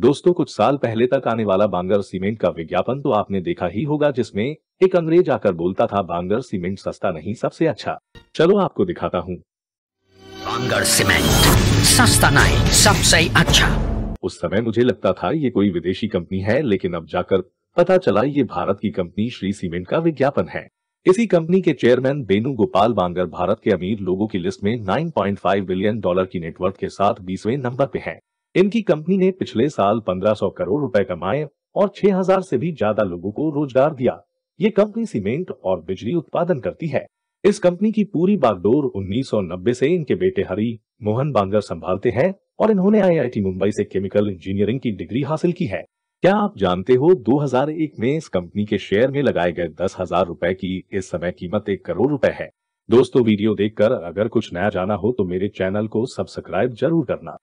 दोस्तों कुछ साल पहले तक आने वाला बांगर सीमेंट का विज्ञापन तो आपने देखा ही होगा जिसमें एक अंग्रेज आकर बोलता था बांगर सीमेंट सस्ता नहीं सबसे अच्छा चलो आपको दिखाता हूँ बांगर सीमेंट सस्ता नहीं सबसे अच्छा उस समय मुझे लगता था ये कोई विदेशी कंपनी है लेकिन अब जाकर पता चला ये भारत की कंपनी श्री सीमेंट का विज्ञापन है इसी कंपनी के चेयरमैन बेनू गोपाल बांगर भारत के अमीर लोगों की लिस्ट में 9.5 बिलियन डॉलर की नेटवर्थ के साथ बीसवें नंबर पे हैं। इनकी कंपनी ने पिछले साल 1500 करोड़ रुपए कमाए और 6000 से भी ज्यादा लोगों को रोजगार दिया ये कंपनी सीमेंट और बिजली उत्पादन करती है इस कंपनी की पूरी बागडोर 1990 से इनके बेटे हरी मोहन बांगर संभालते हैं और इन्होंने आईआईटी मुंबई से केमिकल इंजीनियरिंग की डिग्री हासिल की है क्या आप जानते हो 2001 में इस कंपनी के शेयर में लगाए गए दस हजार रूपए की इस समय कीमत एक करोड़ रुपए है दोस्तों वीडियो देखकर अगर कुछ नया जाना हो तो मेरे चैनल को सब्सक्राइब जरूर करना